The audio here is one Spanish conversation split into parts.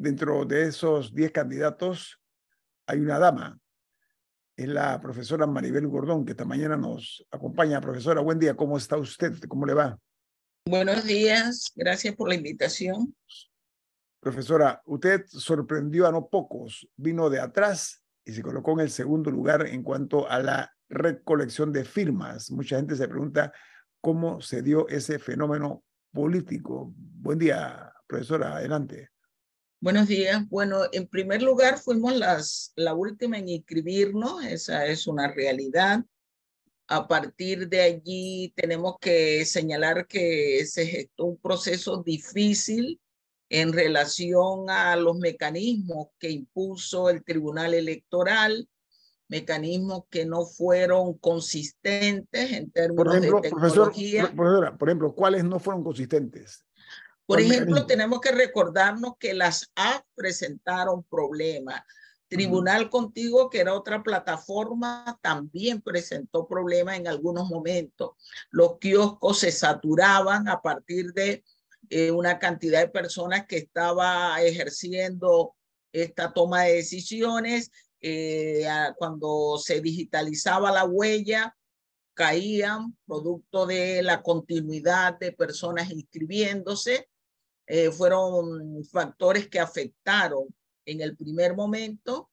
Dentro de esos diez candidatos hay una dama, es la profesora Maribel Gordón, que esta mañana nos acompaña. Profesora, buen día, ¿cómo está usted? ¿Cómo le va? Buenos días, gracias por la invitación. Profesora, usted sorprendió a no pocos, vino de atrás y se colocó en el segundo lugar en cuanto a la recolección de firmas. Mucha gente se pregunta cómo se dio ese fenómeno político. Buen día, profesora, adelante. Buenos días. Bueno, en primer lugar, fuimos las, la última en inscribirnos, esa es una realidad. A partir de allí tenemos que señalar que se gestó un proceso difícil en relación a los mecanismos que impuso el Tribunal Electoral, mecanismos que no fueron consistentes en términos por ejemplo, de tecnología. por ejemplo, ¿cuáles no fueron consistentes? Por ejemplo, tenemos que recordarnos que las A presentaron problemas. Tribunal Contigo, que era otra plataforma, también presentó problemas en algunos momentos. Los kioscos se saturaban a partir de eh, una cantidad de personas que estaba ejerciendo esta toma de decisiones. Eh, cuando se digitalizaba la huella, caían producto de la continuidad de personas inscribiéndose eh, fueron factores que afectaron en el primer momento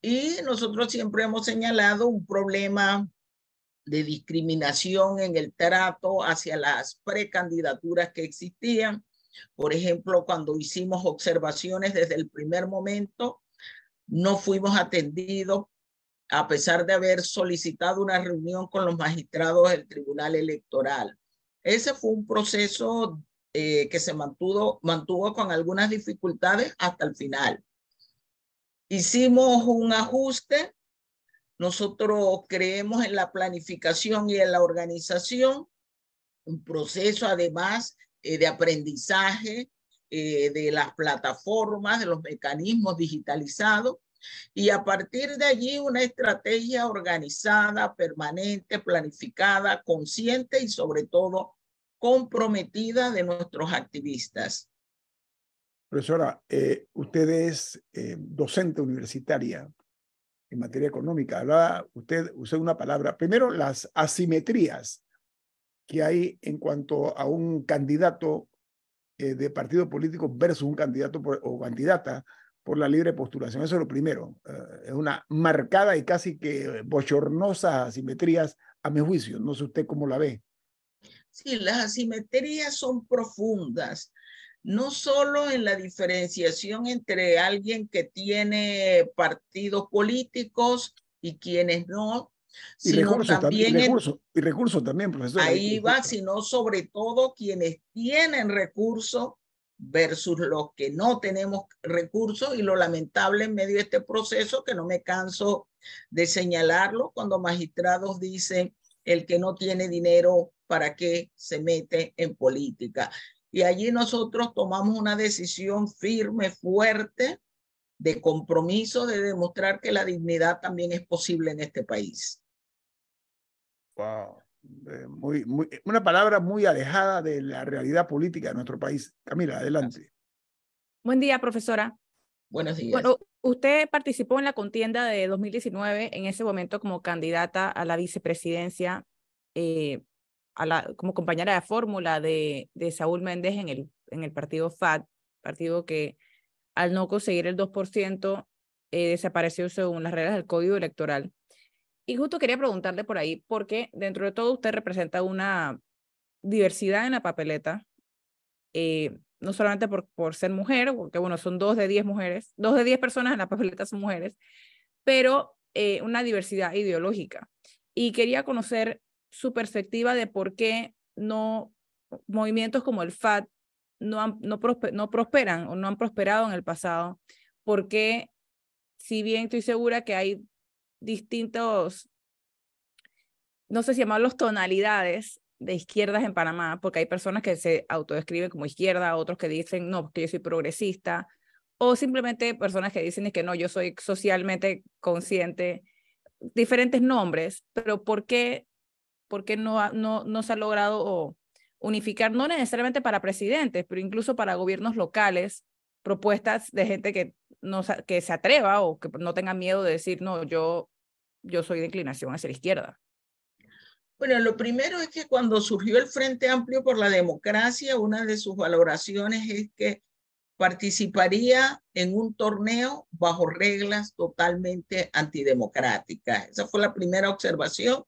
y nosotros siempre hemos señalado un problema de discriminación en el trato hacia las precandidaturas que existían. Por ejemplo, cuando hicimos observaciones desde el primer momento, no fuimos atendidos a pesar de haber solicitado una reunión con los magistrados del Tribunal Electoral. Ese fue un proceso eh, que se mantuvo, mantuvo con algunas dificultades hasta el final. Hicimos un ajuste, nosotros creemos en la planificación y en la organización, un proceso además eh, de aprendizaje eh, de las plataformas, de los mecanismos digitalizados, y a partir de allí una estrategia organizada, permanente, planificada, consciente y sobre todo comprometida de nuestros activistas. Profesora, eh, usted es eh, docente universitaria en materia económica. Hablaba usted, usó una palabra. Primero, las asimetrías que hay en cuanto a un candidato eh, de partido político versus un candidato o candidata por la libre postulación. Eso es lo primero. es una marcada y casi que bochornosa asimetrías, a mi juicio. No sé usted cómo la ve. Sí, las asimetrías son profundas, no solo en la diferenciación entre alguien que tiene partidos políticos y quienes no, sino también, y recursos, y recursos también, profesor. Ahí va, sino sobre todo quienes tienen recursos versus los que no tenemos recursos y lo lamentable en medio de este proceso, que no me canso de señalarlo, cuando magistrados dicen el que no tiene dinero para qué se mete en política. Y allí nosotros tomamos una decisión firme, fuerte, de compromiso de demostrar que la dignidad también es posible en este país. Wow. Eh, muy, muy, una palabra muy alejada de la realidad política de nuestro país. Camila, adelante. Buen día, profesora. Buenos días. Bueno, usted participó en la contienda de 2019, en ese momento como candidata a la vicepresidencia. Eh, como compañera de fórmula de, de Saúl Méndez en el, en el partido FAT, partido que al no conseguir el 2% eh, desapareció según las reglas del Código Electoral. Y justo quería preguntarle por ahí, porque dentro de todo usted representa una diversidad en la papeleta, eh, no solamente por, por ser mujer, porque bueno, son dos de diez mujeres, dos de diez personas en la papeleta son mujeres, pero eh, una diversidad ideológica. Y quería conocer su perspectiva de por qué no movimientos como el FAT no, no, prosperan o no han prosperado en el pasado, porque si bien estoy segura que hay distintos, no sé si llamarlos tonalidades de izquierdas en Panamá, porque hay personas que se autodescriben como izquierda, otros que dicen, no, que yo soy progresista, o simplemente personas que dicen que no, yo soy socialmente consciente, diferentes nombres, pero ¿por qué por qué no, no, no se ha logrado unificar, no necesariamente para presidentes, pero incluso para gobiernos locales, propuestas de gente que, no, que se atreva o que no tenga miedo de decir, no, yo, yo soy de inclinación hacia la izquierda. Bueno, lo primero es que cuando surgió el Frente Amplio por la Democracia, una de sus valoraciones es que participaría en un torneo bajo reglas totalmente antidemocráticas. Esa fue la primera observación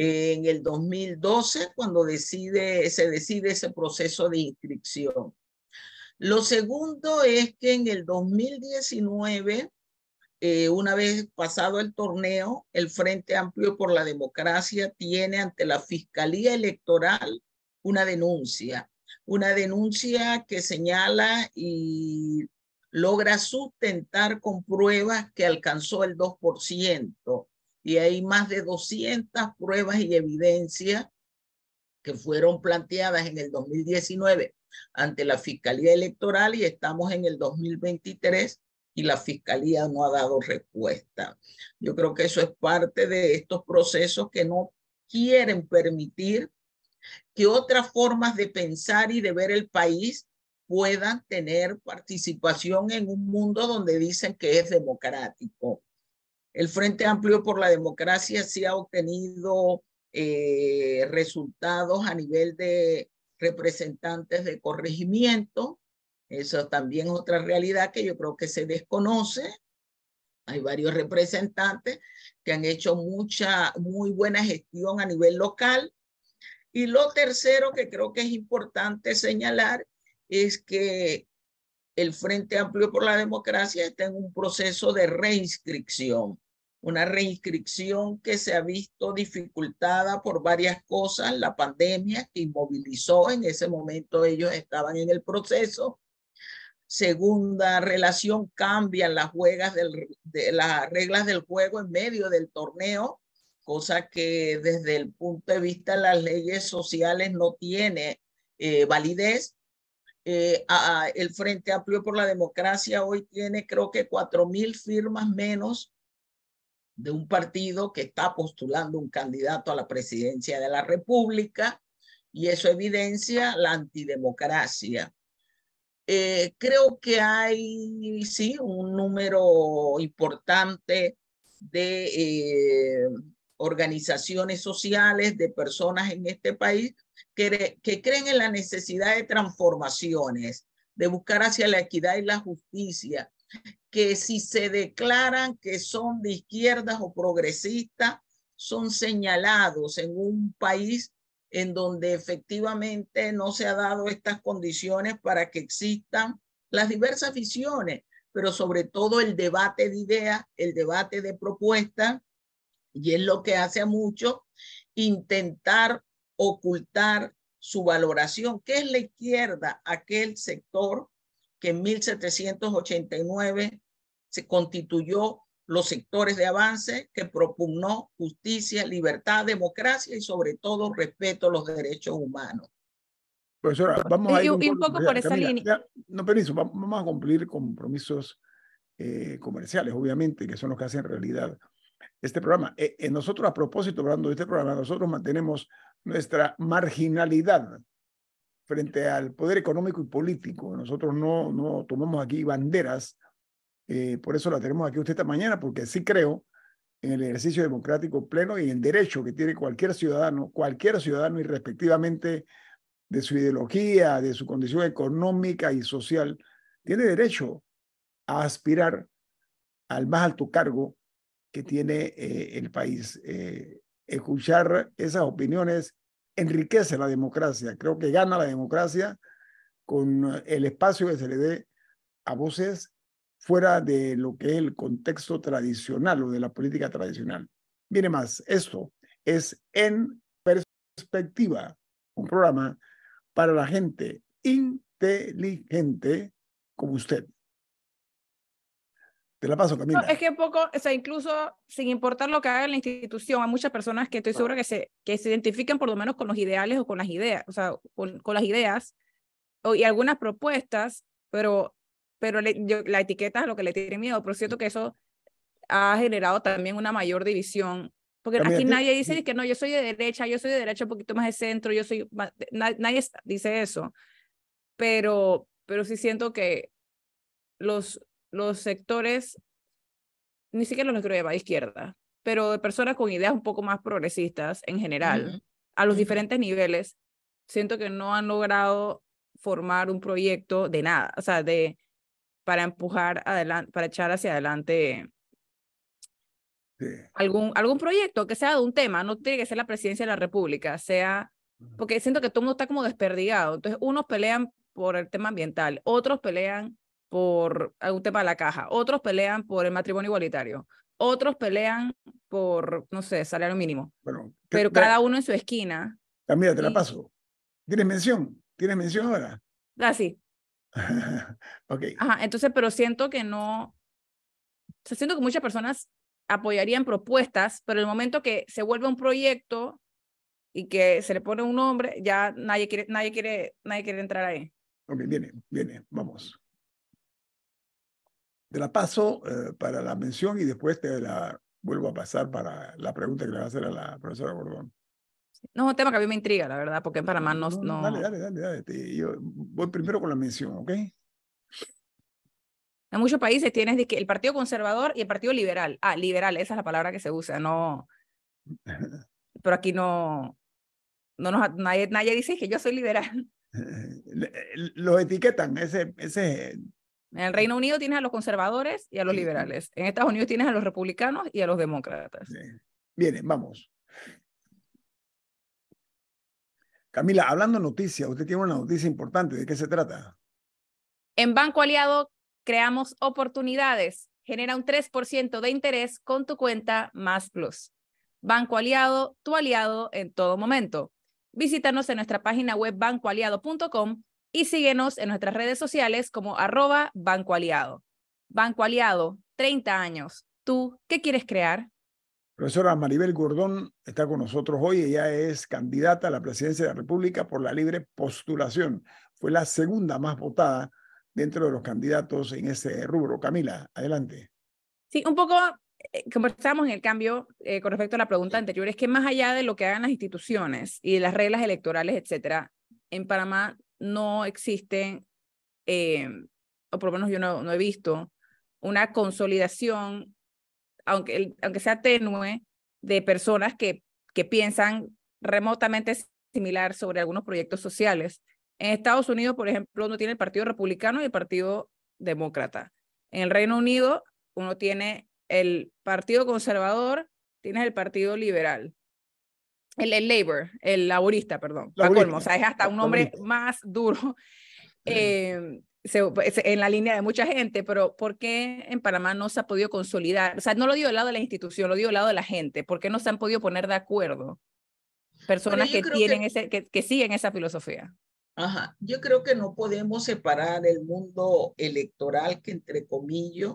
en el 2012 cuando decide, se decide ese proceso de inscripción. Lo segundo es que en el 2019, eh, una vez pasado el torneo, el Frente Amplio por la Democracia tiene ante la Fiscalía Electoral una denuncia, una denuncia que señala y logra sustentar con pruebas que alcanzó el 2% y hay más de 200 pruebas y evidencias que fueron planteadas en el 2019 ante la Fiscalía Electoral y estamos en el 2023 y la Fiscalía no ha dado respuesta. Yo creo que eso es parte de estos procesos que no quieren permitir que otras formas de pensar y de ver el país puedan tener participación en un mundo donde dicen que es democrático. El Frente Amplio por la Democracia sí ha obtenido eh, resultados a nivel de representantes de corregimiento. Eso también es otra realidad que yo creo que se desconoce. Hay varios representantes que han hecho mucha, muy buena gestión a nivel local. Y lo tercero que creo que es importante señalar es que el Frente Amplio por la Democracia está en un proceso de reinscripción una reinscripción que se ha visto dificultada por varias cosas, la pandemia que inmovilizó, en ese momento ellos estaban en el proceso. Segunda relación, cambian las, juegas de las reglas del juego en medio del torneo, cosa que desde el punto de vista de las leyes sociales no tiene eh, validez. Eh, el Frente Amplio por la Democracia hoy tiene creo que cuatro mil firmas menos de un partido que está postulando un candidato a la presidencia de la República y eso evidencia la antidemocracia. Eh, creo que hay, sí, un número importante de eh, organizaciones sociales, de personas en este país que, que creen en la necesidad de transformaciones, de buscar hacia la equidad y la justicia, que si se declaran que son de izquierdas o progresistas, son señalados en un país en donde efectivamente no se ha dado estas condiciones para que existan las diversas visiones, pero sobre todo el debate de ideas, el debate de propuestas, y es lo que hace a muchos intentar ocultar su valoración. que es la izquierda? Aquel sector que en 1789 se constituyó los sectores de avance que propugnó justicia, libertad, democracia y sobre todo respeto a los derechos humanos. Profesora, vamos a ir un, poco por esa línea. no, vamos a cumplir compromisos eh, comerciales, obviamente, que son los que hacen realidad este programa. Eh, eh, nosotros, a propósito, hablando de este programa, nosotros mantenemos nuestra marginalidad frente al poder económico y político. Nosotros no, no tomamos aquí banderas, eh, por eso la tenemos aquí usted esta mañana, porque sí creo en el ejercicio democrático pleno y en el derecho que tiene cualquier ciudadano, cualquier ciudadano irrespectivamente de su ideología, de su condición económica y social, tiene derecho a aspirar al más alto cargo que tiene eh, el país. Eh, escuchar esas opiniones enriquece la democracia, creo que gana la democracia con el espacio que se le dé a voces fuera de lo que es el contexto tradicional o de la política tradicional. Mire más, esto es en perspectiva, un programa para la gente inteligente como usted. Te la paso, Camila. es que poco, o sea, incluso sin importar lo que haga la institución, hay muchas personas que estoy ah. segura que se, que se identifican por lo menos con los ideales o con las ideas, o sea, con, las ideas o, y algunas propuestas, pero, pero la etiqueta es lo que le tiene miedo. Pero siento que eso ha generado también una mayor división. Porque aquí nadie dice que no, yo soy de derecha, yo soy de derecha un poquito más de centro, yo soy. Más, nadie dice eso. Pero, pero sí siento que los los sectores, ni siquiera los quiero a izquierda, pero de personas con ideas un poco más progresistas en general, a los diferentes niveles, siento que no han logrado formar un proyecto de nada, o sea, de para empujar adelante, para echar hacia adelante algún, algún proyecto que sea de un tema, no tiene que ser la presidencia de la República, sea, porque siento que todo mundo está como desperdigado, entonces unos pelean por el tema ambiental, otros pelean por algún ah, tema de la caja, otros pelean por el matrimonio igualitario, otros pelean por, no sé, salario mínimo. pero cada uno en su esquina. Camila, te la paso. ¿Tienes mención? ¿Tienes mención ahora? Ah, sí. ok. Ajá, entonces, pero siento que no. siento que muchas personas apoyarían propuestas, pero el momento que se vuelve un proyecto y que se le pone un nombre, ya nadie quiere, nadie quiere, nadie quiere entrar ahí. Ok, viene, viene, vamos. Te la paso eh, para la mención y después te la vuelvo a pasar para la pregunta que le va a hacer a la profesora Gordón. No, es un tema que a mí me intriga, la verdad, porque en Panamá no... Dale, dale, dale, dale. voy primero con la mención, ¿ok? En muchos países tienes de que el Partido Conservador y el Partido Liberal. Ah, liberal, esa es la palabra que se usa, no... Pero aquí no... no nadie, nadie dice que yo soy liberal. Eh, los etiquetan, ese, ese en el Reino Unido tienes a los conservadores y a los liberales. En Estados Unidos tienes a los republicanos y a los demócratas. Bien. vamos. Camila, hablando de noticias, usted tiene una noticia importante. ¿De qué se trata? En Banco Aliado creamos oportunidades. Genera un 3% de interés con tu cuenta Más Plus. Banco Aliado, tu aliado en todo momento. Visítanos en nuestra página web bancoaliado.com y síguenos en nuestras redes sociales como arroba Banco Aliado. Banco Aliado, 30 años. ¿Tú qué quieres crear? Profesora Maribel Gordón está con nosotros hoy. Ella es candidata a la presidencia de la República por la libre postulación. Fue la segunda más votada dentro de los candidatos en ese rubro. Camila, adelante. Sí, un poco eh, conversamos en el cambio eh, con respecto a la pregunta anterior, es que más allá de lo que hagan las instituciones y las reglas electorales, etcétera, en Panamá no existen, em, o por lo menos yo no, no he visto, una consolidación, aunque, aunque sea tenue, de personas que, que piensan remotamente similar sobre algunos proyectos sociales. En Estados Unidos, por ejemplo, uno tiene el Partido Republicano y el Partido Demócrata. En el Reino Unido, uno tiene el Partido Conservador, tienes el Partido Liberal el, labor, el laborista, perdón, laborista. o es hasta un hombre más duro eh, pues, en la línea de mucha gente, pero ¿por qué en Panamá no se ha podido consolidar? O sea, no lo digo del lado de la institución, lo digo del lado de la gente, ¿por qué no se han podido poner de acuerdo personas que, tienen Ese, que siguen esa filosofía? Ajá, yo creo que no podemos separar el mundo electoral, que entre comillas,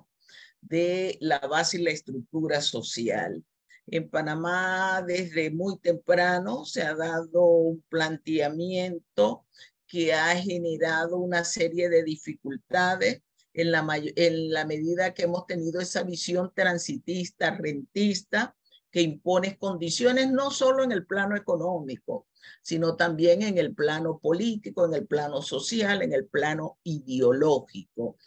de la base y la estructura social. En Panamá desde muy temprano se ha dado un planteamiento que ha generado una serie de dificultades en la, medida que hemos tenido esa visión transitista, rentista, que impone condiciones no solo en el plano económico, sino también en el plano político, en el plano social, en el plano ideológico.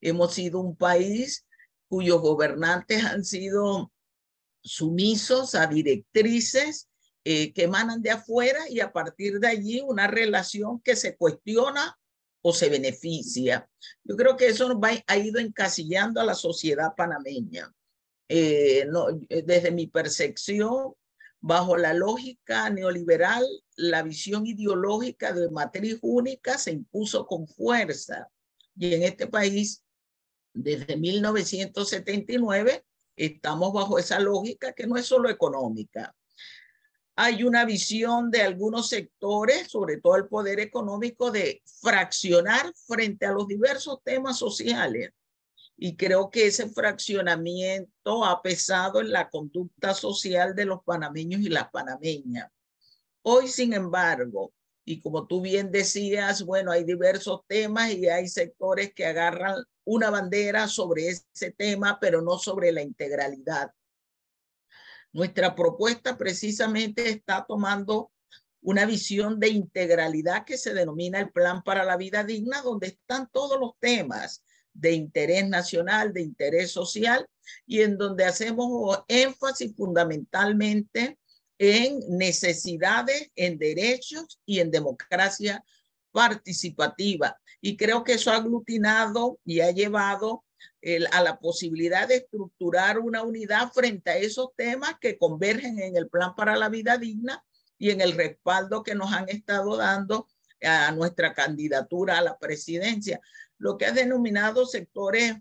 Hemos sido un país cuyos gobernantes han sido sumisos a directrices eh, que emanan de afuera y a partir de allí una relación que se cuestiona o se beneficia. Yo creo que eso ha ido encasillando a la sociedad panameña. Eh, eh, desde mi percepción, bajo la lógica neoliberal, la visión ideológica de matriz única se impuso con fuerza. Y en este país, desde 1979, Estamos bajo esa lógica que no es solo económica. Hay una visión de algunos sectores, sobre todo el poder económico, de fraccionar frente a los diversos temas sociales. Y creo que ese fraccionamiento ha pesado en la conducta social de los panameños y las panameñas. Hoy, sin embargo, y como tú bien decías, bueno, hay diversos temas y hay sectores que agarran una bandera sobre ese tema, pero no sobre la integralidad. Nuestra propuesta precisamente está tomando una visión de integralidad que se denomina el Plan para la Vida Digna, donde están todos los temas de interés nacional, de interés social, y en donde hacemos énfasis fundamentalmente en necesidades, en derechos y en democracia participativa. Y creo que eso ha aglutinado y ha llevado a la posibilidad de estructurar una unidad frente a esos temas que convergen en el plan para la vida digna y en el respaldo que nos han estado dando a nuestra candidatura a la presidencia, lo que ha denominado sectores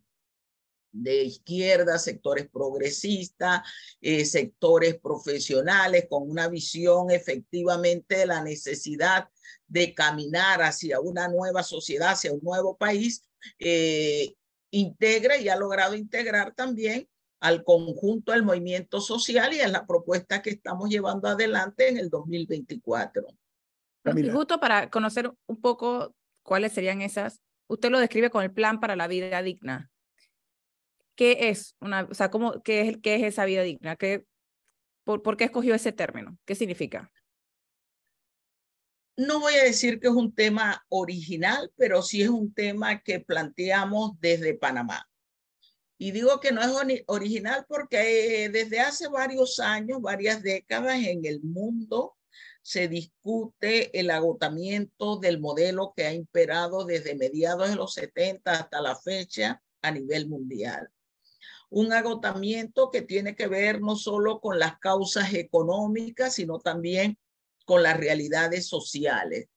de izquierda, sectores progresistas, eh, sectores profesionales con una visión efectivamente de la necesidad de caminar hacia una nueva sociedad, hacia un nuevo país, eh, integra y ha logrado integrar también al conjunto del movimiento social y a la propuesta que estamos llevando adelante en el 2024. justo para conocer un poco cuáles serían esas, usted lo describe con el plan para la vida digna. ¿Qué es una, o sea, cómo, qué es, qué es esa vida digna? ¿Qué, por, por, qué escogió ese término? ¿Qué significa? no voy a decir que es un tema original, pero sí es un tema que planteamos desde Panamá. Y digo que no es original porque eh, desde hace varios años, varias décadas en el mundo se discute el agotamiento del modelo que ha imperado desde mediados de los 70 hasta la fecha a nivel mundial. Un agotamiento que tiene que ver no solo con las causas económicas, sino también con las realidades sociales.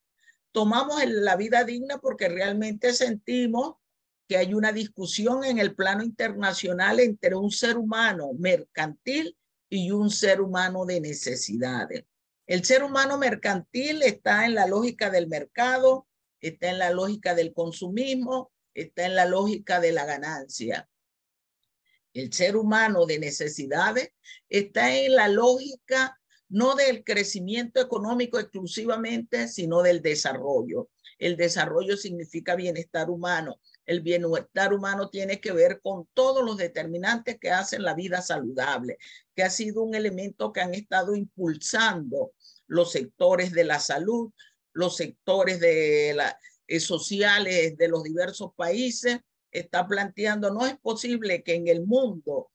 Tomamos la vida digna porque realmente sentimos que hay una discusión en el plano internacional entre un ser humano mercantil y un ser humano de necesidades. El ser humano mercantil está en la lógica del mercado, está en la lógica del consumismo, está en la lógica de la ganancia. El ser humano de necesidades está en la lógica no del crecimiento económico exclusivamente, sino del desarrollo. El desarrollo significa bienestar humano. El bienestar humano tiene que ver con todos los determinantes que hacen la vida saludable, que ha sido un elemento que han estado impulsando los sectores de la salud, los sectores de la, eh, sociales de los diversos países. Está planteando, no es posible que en el mundo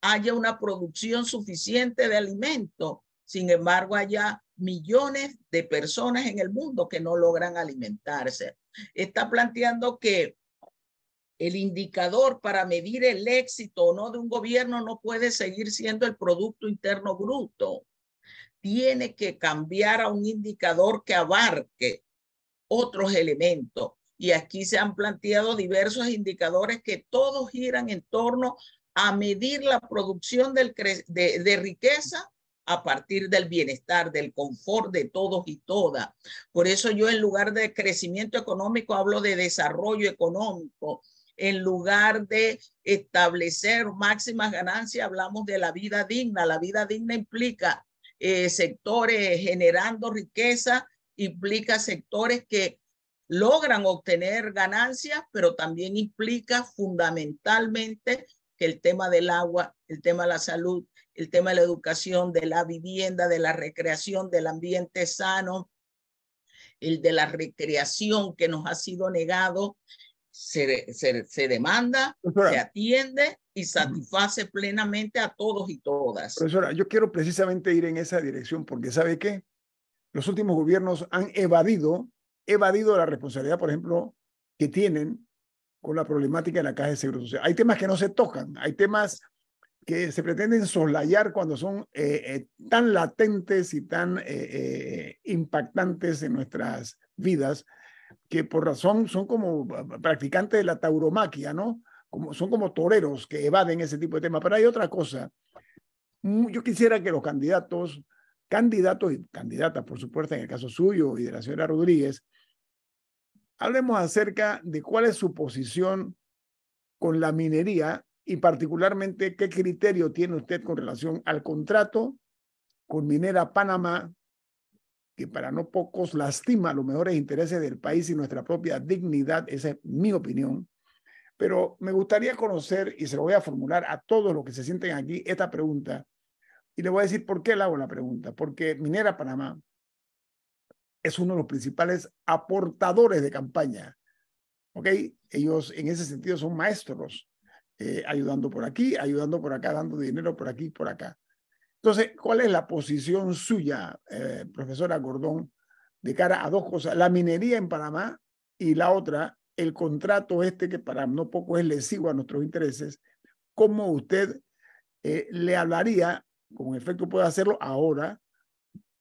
haya una producción suficiente de alimentos sin embargo, hay millones de personas en el mundo que no logran alimentarse. Está planteando que el indicador para medir el éxito o no de un gobierno no puede seguir siendo el Producto Interno Bruto. Tiene que cambiar a un indicador que abarque otros elementos. Y aquí se han planteado diversos indicadores que todos giran en torno a medir la producción de riqueza a partir del bienestar, del confort de todos y todas. Por eso yo en lugar de crecimiento económico hablo de desarrollo económico. En lugar de establecer máximas ganancias, hablamos de la vida digna. La vida digna implica eh, sectores generando riqueza, implica sectores que logran obtener ganancias, pero también implica fundamentalmente que el tema del agua, el tema de la salud, el tema de la educación, de la vivienda, de la recreación, del ambiente sano, el de la recreación que nos ha sido negado, se, se, demanda, se atiende y satisface plenamente a todos y todas. Profesora, yo quiero precisamente ir en esa dirección porque ¿sabe qué? Los últimos gobiernos han evadido, evadido la responsabilidad, por ejemplo, que tienen con la problemática de la caja de seguro social. Hay temas que no se tocan, hay temas que se pretenden soslayar cuando son eh, eh, tan latentes y tan eh, impactantes en nuestras vidas, que por razón son como practicantes de la tauromaquia, ¿no? Como, son como toreros que evaden ese tipo de temas. Pero hay otra cosa. Mm, yo quisiera que los candidatos, candidatos y candidatas, por supuesto, en el caso suyo y de la señora Rodríguez, Hablemos acerca de cuál es su posición con la minería y particularmente qué criterio tiene usted con relación al contrato con Minera Panamá, que para no pocos lastima los mejores intereses del país y nuestra propia dignidad, esa es mi opinión. Pero me gustaría conocer, y se lo voy a formular a todos los que se sienten aquí, esta pregunta. Y le voy a decir por qué le hago la pregunta. Porque Minera Panamá es uno de los principales aportadores de campaña. ¿Ok? Ellos en ese sentido son maestros, eh, ayudando por aquí, ayudando por acá, dando dinero por aquí, por acá. Entonces, ¿cuál es la posición suya, eh, profesora Gordón, de cara a dos cosas? La minería en Panamá y la otra, el contrato este que para no poco es lesivo a nuestros intereses. ¿Cómo usted eh, le hablaría, con efecto puede hacerlo ahora,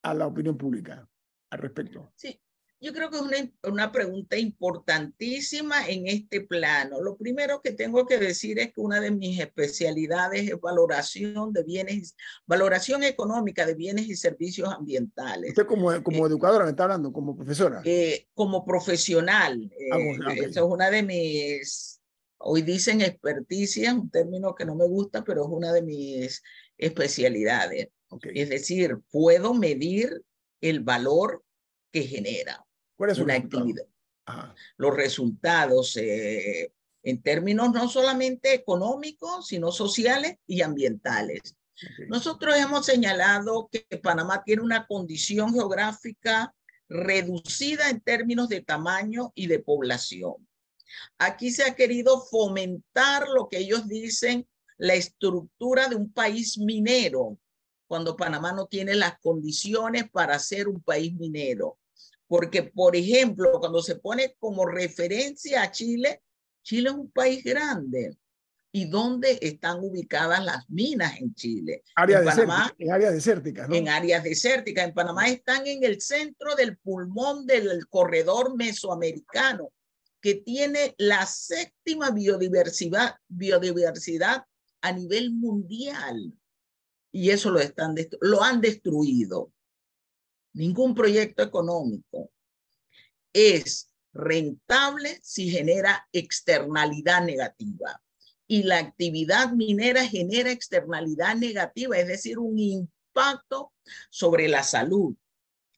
a la opinión pública? al respecto? Sí, yo creo que es una, una, pregunta importantísima en este plano. Lo primero que tengo que decir es que una de mis especialidades es valoración de bienes, valoración económica de bienes y servicios ambientales. Usted como, como eh, educadora me está hablando, como profesora. Eh, como profesional. Eh, ah, eso es una de mis, hoy dicen experticia, un término que no me gusta, pero es una de mis especialidades. Es decir, puedo medir el valor que genera ¿Cuál es una actividad. Los resultados eh, en términos no solamente económicos, sino sociales y ambientales. Nosotros hemos señalado que Panamá tiene una condición geográfica reducida en términos de tamaño y de población. Aquí se ha querido fomentar lo que ellos dicen, la estructura de un país minero, cuando Panamá no tiene las condiciones para ser un país minero. Porque, por ejemplo, cuando se pone como referencia a Chile, Chile es un país grande. ¿Y dónde están ubicadas las minas en Chile? en, áreas desérticas. En áreas desérticas. En Panamá están en el centro del pulmón del corredor mesoamericano, que tiene la séptima biodiversidad a nivel mundial y eso lo, están lo han destruido. Ningún proyecto económico es rentable si genera externalidad negativa. Y la actividad minera genera externalidad negativa, es decir, un impacto sobre la salud,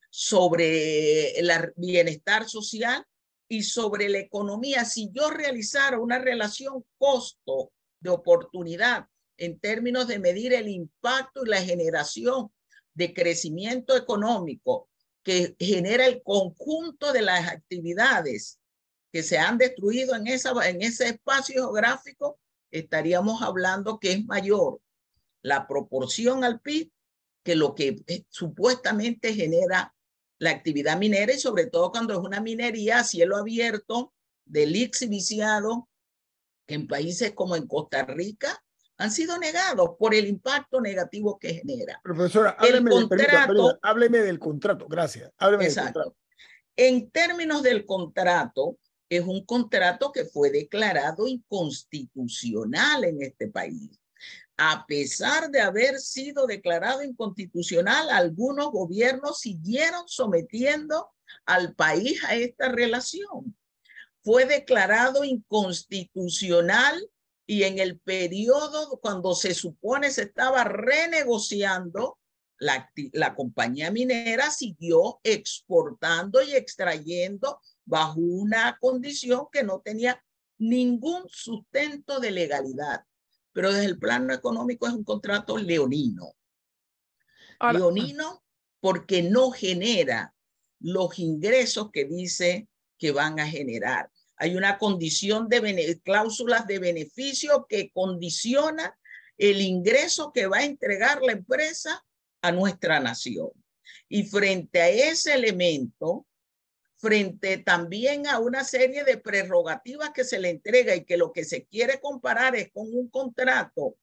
sobre el bienestar social y sobre la economía. Si yo realizara una relación costo de oportunidad en términos de medir el impacto y la generación de crecimiento económico que genera el conjunto de las actividades que se han destruido en, esa, en ese espacio geográfico, estaríamos hablando que es mayor la proporción al PIB que lo que eh, supuestamente genera la actividad minera y sobre todo cuando es una minería a cielo abierto, delix y viciado, que en países como en Costa Rica han sido negados por el impacto negativo que genera. Profesora, hábleme, contrato, del contrato, gracias. exacto. En términos del contrato, es un contrato que fue declarado inconstitucional en este país. A pesar de haber sido declarado inconstitucional, algunos gobiernos siguieron sometiendo al país a esta relación. Fue declarado inconstitucional y en el periodo cuando se supone se estaba renegociando, la, compañía minera siguió exportando y extrayendo bajo una condición que no tenía ningún sustento de legalidad. Pero desde el plano económico es un contrato leonino. leonino porque no genera los ingresos que dice que van a generar. Hay una condición de cláusulas de beneficio que condiciona el ingreso que va a entregar la empresa a nuestra nación. Y frente a ese elemento, frente también a una serie de prerrogativas que se le entrega y que lo que se quiere comparar es con un contrato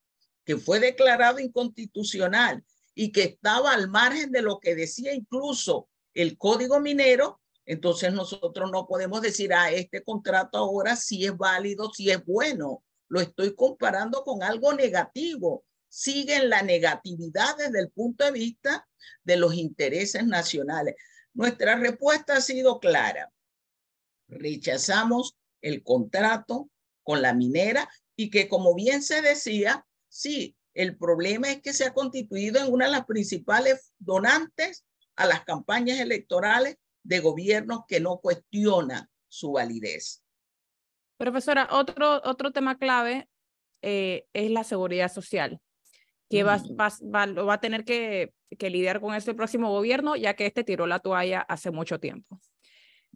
que fue declarado inconstitucional y que estaba al margen de lo que decía incluso el código minero, entonces nosotros no podemos decir, a ah, este contrato ahora si es válido, si es bueno. Lo estoy comparando con algo negativo. Siguen la negatividad desde el punto de vista de los intereses nacionales. Nuestra respuesta ha sido clara. Rechazamos el contrato con la minera y que como bien se decía, sí, el problema es que se ha constituido en una de las principales donantes a las campañas electorales de gobiernos que no cuestiona su validez. Profesora, otro, otro tema clave eh, es la seguridad social, que va, mm. a tener que, lidiar con eso este el próximo gobierno, ya que este tiró la toalla hace mucho tiempo.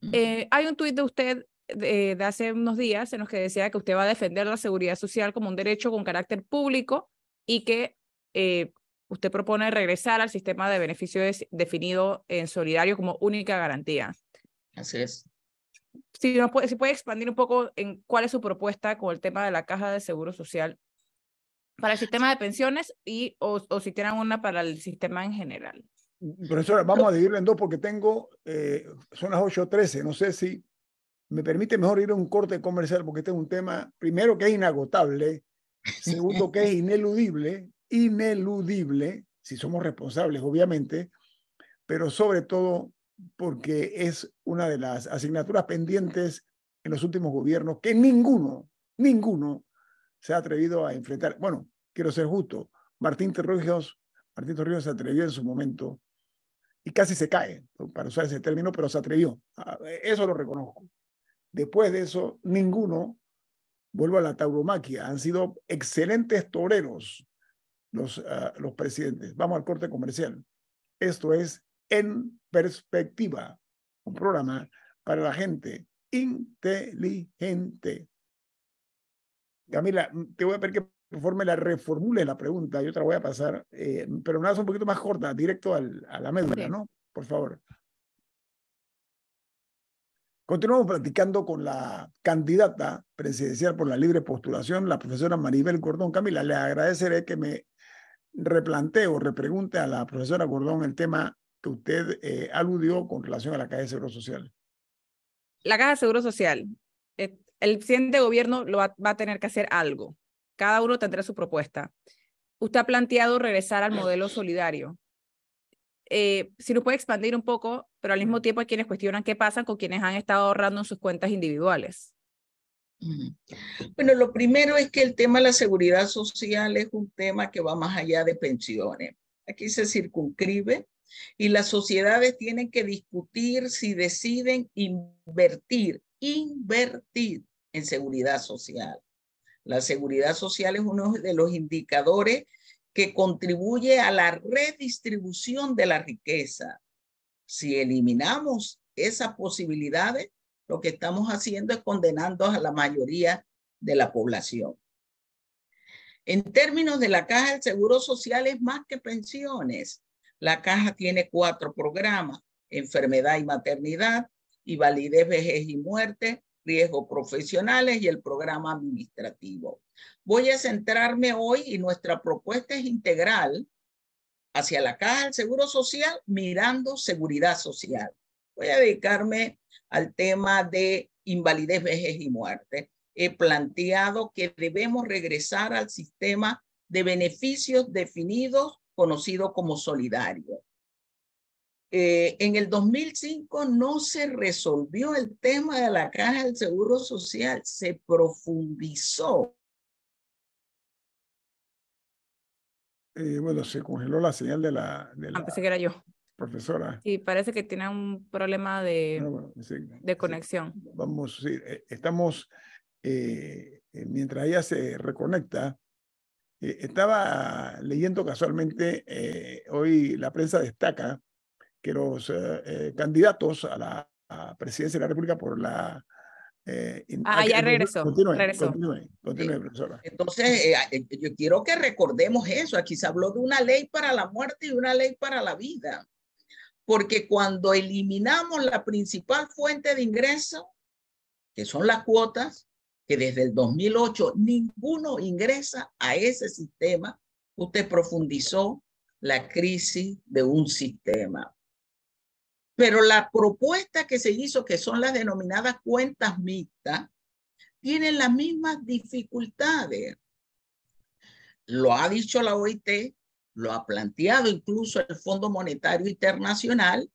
Mm. Eh, hay un tuit de usted de, hace unos días en los que decía que usted va a defender la seguridad social como un derecho con carácter público y que eh, usted propone regresar al sistema de beneficios definido en solidario como única garantía. Así es. Si, puede, si puede expandir un poco en cuál es su propuesta con el tema de la caja de seguro social para el sistema de pensiones y o, si tienen una para el sistema en general. Profesora, vamos a dividirlo en dos porque tengo, eh, son las 8.13, no sé si me permite mejor ir a un corte comercial porque este es un tema, primero que es inagotable, segundo que es ineludible ineludible, si somos responsables, obviamente, pero sobre todo porque es una de las asignaturas pendientes en los últimos gobiernos que ninguno, ninguno se ha atrevido a enfrentar. Bueno, quiero ser justo, Martín Torrijos, Martín Torrijos se atrevió en su momento y casi se cae, para usar ese término, pero se atrevió. Ah, eso lo reconozco. Después de eso, ninguno, vuelvo a la tauromaquia, han sido excelentes toreros, Ah, los, presidentes. Vamos al corte comercial. Esto es En Perspectiva, un programa para la gente inteligente. Camila, te voy a pedir que conforme la reformule la pregunta, yo otra voy a pasar, eh, pero una vez un poquito más corta, directo al, a la médula, ¿no? Por favor. Continuamos platicando con la candidata presidencial por la libre postulación, la profesora Maribel Gordón. Camila, le agradeceré que me replanteo, repregunte a la profesora Gordón el tema que usted eh, aludió con relación a la Caja de Seguro Social. La Caja de Seguro Social, eh, el presidente de gobierno lo va, a tener que hacer algo. Cada uno tendrá su propuesta. Usted ha planteado regresar al modelo solidario. Eh, si nos puede expandir un poco, pero al mismo tiempo hay quienes cuestionan qué pasa con quienes han estado ahorrando en sus cuentas individuales. Bueno, lo primero es que el tema de la seguridad social es un tema que va más allá de pensiones. Aquí se circunscribe y las sociedades tienen que discutir si deciden invertir, invertir en seguridad social. La seguridad social es uno de los indicadores que contribuye a la redistribución de la riqueza. Si eliminamos esas posibilidades, lo que estamos haciendo es condenando a la mayoría de la población. En términos de la caja, del seguro social es más que pensiones. La caja tiene cuatro programas, enfermedad y maternidad, y validez, vejez y muerte, riesgos profesionales y el programa administrativo. Voy a centrarme hoy y nuestra propuesta es integral hacia la caja del seguro social mirando seguridad social voy a dedicarme al tema de invalidez, vejez y muerte. He planteado que debemos regresar al sistema de beneficios definidos, conocido como solidario. Eh, en el 2005 no se resolvió el tema de la caja del Seguro Social, se profundizó. Eh, bueno, se congeló la señal de la... De que era yo profesora. Sí, parece que tiene un problema de, de conexión. vamos, eh, estamos, eh, eh, mientras ella se reconecta, eh, estaba leyendo casualmente, eh, hoy la prensa destaca que los candidatos a la presidencia de la República por la... ah, ya regresó. Continúe, Continúe, profesora. Entonces, ah, yo quiero que recordemos eso. Aquí se habló de una ley para la muerte y una ley para la vida porque cuando eliminamos la principal fuente de ingreso, que son las cuotas, que desde el 2008 ninguno ingresa a ese sistema, usted profundizó la crisis de un sistema. Pero la propuesta que se hizo, que son las denominadas cuentas mixtas, tienen las mismas dificultades. Lo ha dicho la OIT, lo ha planteado incluso el Fondo Monetario Internacional,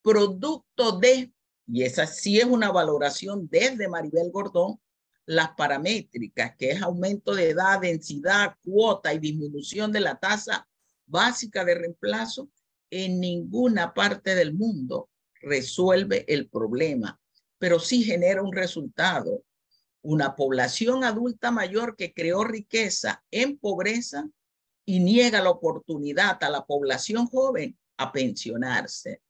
producto de, y esa sí es una valoración desde Maribel Gordón, las paramétricas, que es aumento de edad, densidad, cuota y disminución de la tasa básica de reemplazo, en ninguna parte del mundo resuelve el problema, pero sí genera un resultado. Una población adulta mayor que creó riqueza en pobreza y niega la oportunidad a la población joven a pensionarse.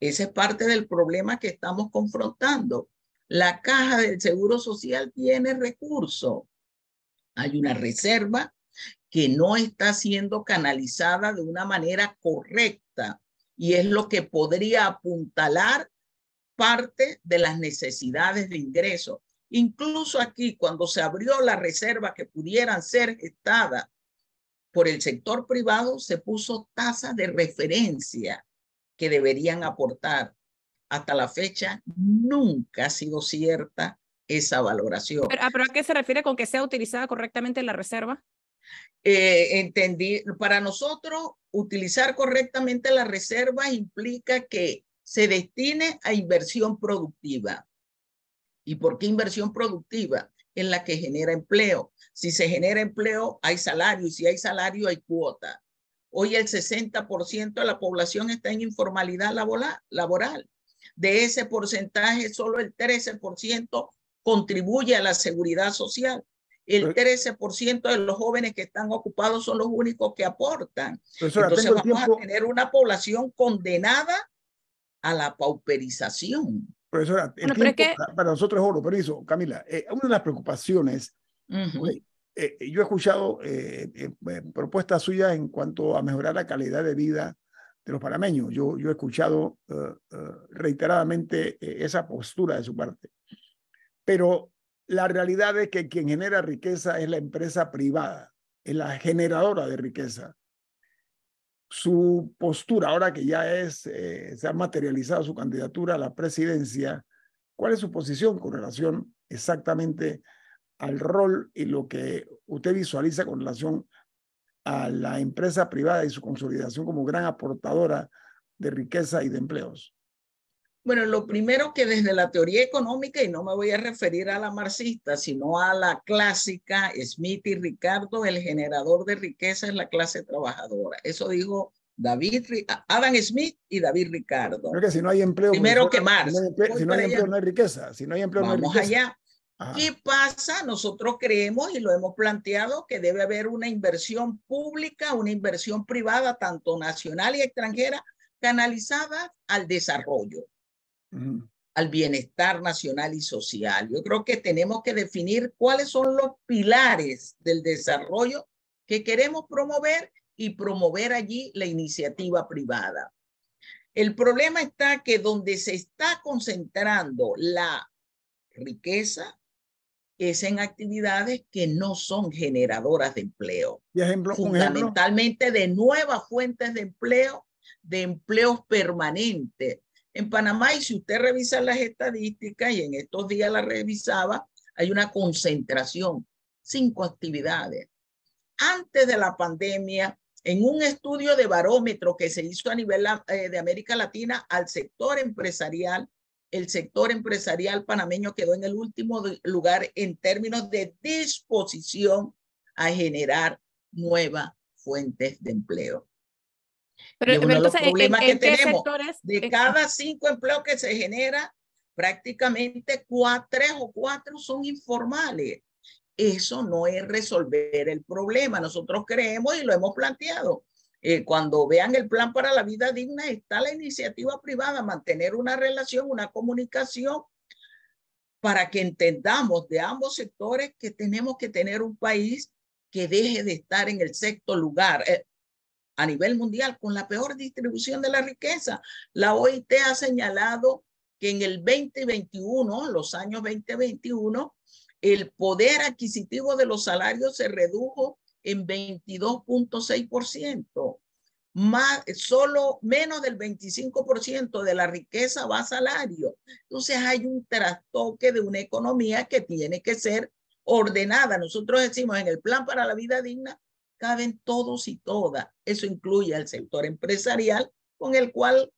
Ese es parte del problema que estamos confrontando. La caja del Seguro Social tiene recursos. Hay una reserva que no está siendo canalizada de una manera correcta y es lo que podría apuntalar parte de las necesidades de ingreso. Incluso aquí, cuando se abrió la reserva que pudieran ser gestadas por el sector privado se puso tasa de referencia que deberían aportar. Hasta la fecha nunca ha sido cierta esa valoración. Pero, a qué se refiere con que sea utilizada correctamente la reserva? Eh, entendí, para nosotros utilizar correctamente la reserva implica que se destine a inversión productiva. ¿Y por qué inversión productiva? En la que genera empleo, si se genera empleo, hay salario y si hay salario, hay cuota. Hoy el 60% de la población está en informalidad laboral. De ese porcentaje, solo el 13% contribuye a la seguridad social. El 13% de los jóvenes que están ocupados son los únicos que aportan. Entonces vamos a tener una población condenada a la pauperización. Profesora, el para nosotros es oro, eso Camila. Eh, una de las preocupaciones eh, eh, yo he escuchado eh, propuestas suyas en cuanto a mejorar la calidad de vida de los panameños. Yo, yo he escuchado reiteradamente esa postura de su parte. Pero la realidad es que quien genera riqueza es la empresa privada, es la generadora de riqueza. Su postura, ahora que ya es, se ha materializado su candidatura a la presidencia, ¿cuál es su posición con relación exactamente a al rol y lo que usted visualiza con relación a la empresa privada y su consolidación como gran aportadora de riqueza y de empleos? Bueno, lo primero que desde la teoría económica, y no me voy a referir a la marxista, sino a la clásica, Smith y Ricardo, el generador de riqueza es la clase trabajadora. Eso dijo David, Adam Smith y David Ricardo. que si no hay empleo. Primero pues, que Marx. Si no hay empleo, no hay riqueza. Si no hay empleo, Vamos no hay riqueza. allá. ¿Qué pasa? Nosotros creemos y lo hemos planteado que debe haber una inversión pública, una inversión privada, tanto nacional y extranjera, canalizada al desarrollo, al bienestar nacional y social. Yo creo que tenemos que definir cuáles son los pilares del desarrollo que queremos promover y promover allí la iniciativa privada. El problema está que donde se está concentrando la riqueza, es en actividades que no son generadoras de empleo. fundamentalmente de nuevas fuentes de empleo, de empleos permanentes. En Panamá, y si usted revisa las estadísticas, y en estos días las revisaba, hay una concentración, cinco actividades. Antes de la pandemia, en un estudio de barómetro que se hizo a nivel eh, de América Latina al sector empresarial, el sector empresarial panameño quedó en el último lugar en términos de disposición a generar nuevas fuentes de empleo. Pero, que tenemos, de cada cinco empleos que se genera, prácticamente cuatro, tres o cuatro son informales. Eso no es resolver el problema. Nosotros creemos y lo hemos planteado eh, cuando vean el plan para la vida digna, está la iniciativa privada, mantener una relación, una comunicación, para que entendamos de ambos sectores que tenemos que tener un país que deje de estar en el sexto lugar eh, a nivel mundial con la peor distribución de la riqueza. La OIT ha señalado que en el 2021, los años 2021, el poder adquisitivo de los salarios se redujo en 22.6%. Más, solo menos del 25% de la riqueza va a salario. Entonces hay un trastoque de una economía que tiene que ser ordenada. Nosotros decimos en el plan para la vida digna caben todos y todas. Eso incluye al sector empresarial con el cual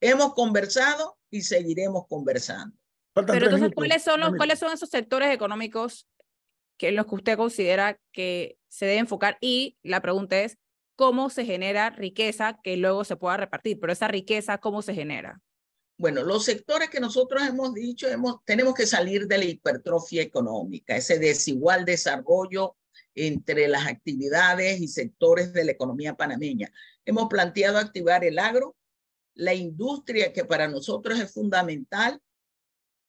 hemos conversado y seguiremos conversando. Pero entonces, son, los, ¿cuáles son esos sectores económicos que es lo que usted considera que se debe enfocar y la pregunta es cómo se genera riqueza que luego se pueda repartir, pero esa riqueza, ¿cómo se genera? Bueno, los sectores que nosotros hemos dicho, hemos, tenemos que salir de la hipertrofia económica, ese desigual desarrollo entre las actividades y sectores de la economía panameña. Hemos planteado activar el agro, la industria que para nosotros es fundamental,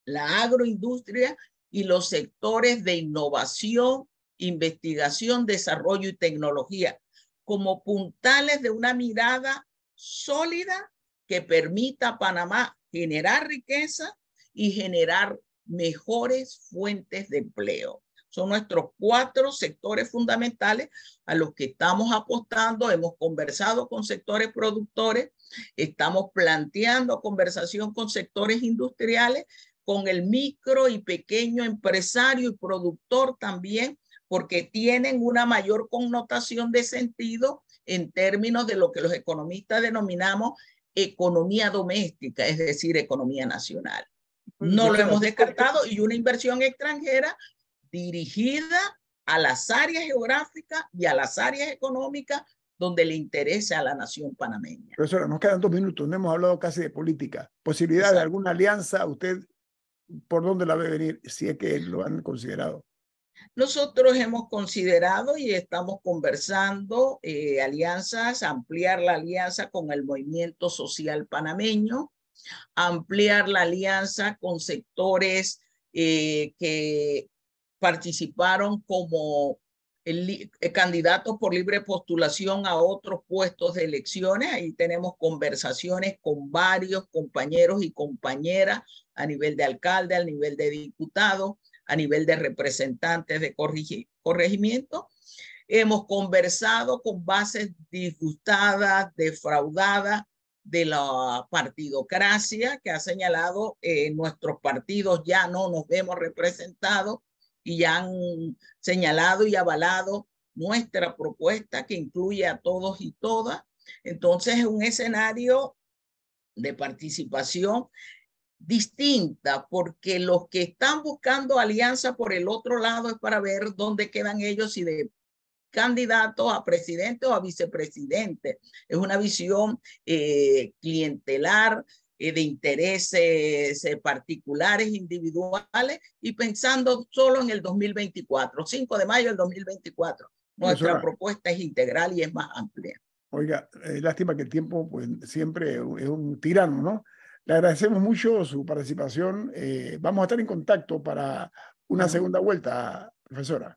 la agroindustria y los sectores de innovación, investigación, desarrollo y tecnología, como puntales de una mirada sólida que permita a Panamá generar riqueza y generar mejores fuentes de empleo. Son nuestros cuatro sectores fundamentales a los que estamos apostando. Hemos conversado con sectores productores, estamos planteando conversación con sectores industriales con el micro y pequeño empresario y productor también, porque tienen una mayor connotación de sentido en términos de lo que los economistas denominamos economía doméstica, es decir, economía nacional. No lo hemos descartado y una inversión extranjera dirigida a las áreas geográficas y a las áreas económicas donde le interese a la nación panameña. Profesora, nos quedan dos minutos, no hemos hablado casi de política. ¿Posibilidad de alguna alianza? ¿Usted por dónde la ve venir, si es que lo han considerado. Nosotros hemos considerado y estamos conversando eh, alianzas, ampliar la alianza con el movimiento social panameño, ampliar la alianza con sectores eh, que participaron como eh, candidatos por libre postulación a otros puestos de elecciones. Ahí tenemos conversaciones con varios compañeros y compañeras a nivel de alcalde, a nivel de diputado, a nivel de representantes de corregimiento. Hemos conversado con bases disgustadas, defraudadas de la partidocracia que ha señalado en eh, nuestros partidos ya no nos vemos representados y ya han señalado y avalado nuestra propuesta que incluye a todos y todas. Entonces es un escenario de participación distinta, porque los que están buscando alianza por el otro lado es para ver dónde quedan ellos y de candidatos a presidente o a vicepresidente. Es una visión eh, clientelar eh, de intereses eh, particulares, individuales y pensando solo en el 2024, 5 de mayo del 2024. Nuestra propuesta es integral y es más amplia. Oiga, eh, lástima que el tiempo pues, siempre es un tirano, ¿no? Le agradecemos mucho su participación. Eh, vamos a estar en contacto para una segunda vuelta, profesora.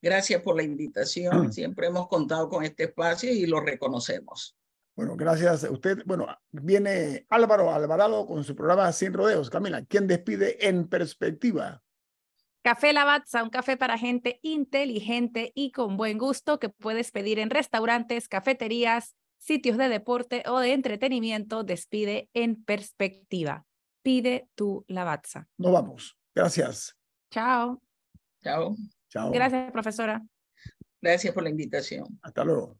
Gracias por la invitación. Siempre hemos contado con este espacio y lo reconocemos. Bueno, gracias a usted. Bueno, viene Álvaro Alvarado con su programa Sin Rodeos. Camila, ¿quién despide en perspectiva? Café Lavazza, un café para gente inteligente y con buen gusto que puedes pedir en restaurantes, cafeterías, sitios de deporte o de entretenimiento, despide en perspectiva. Pide tu lavazza. Nos vamos. Gracias. Chao. Chao. Chao. Gracias, profesora. Gracias por la invitación. Hasta luego.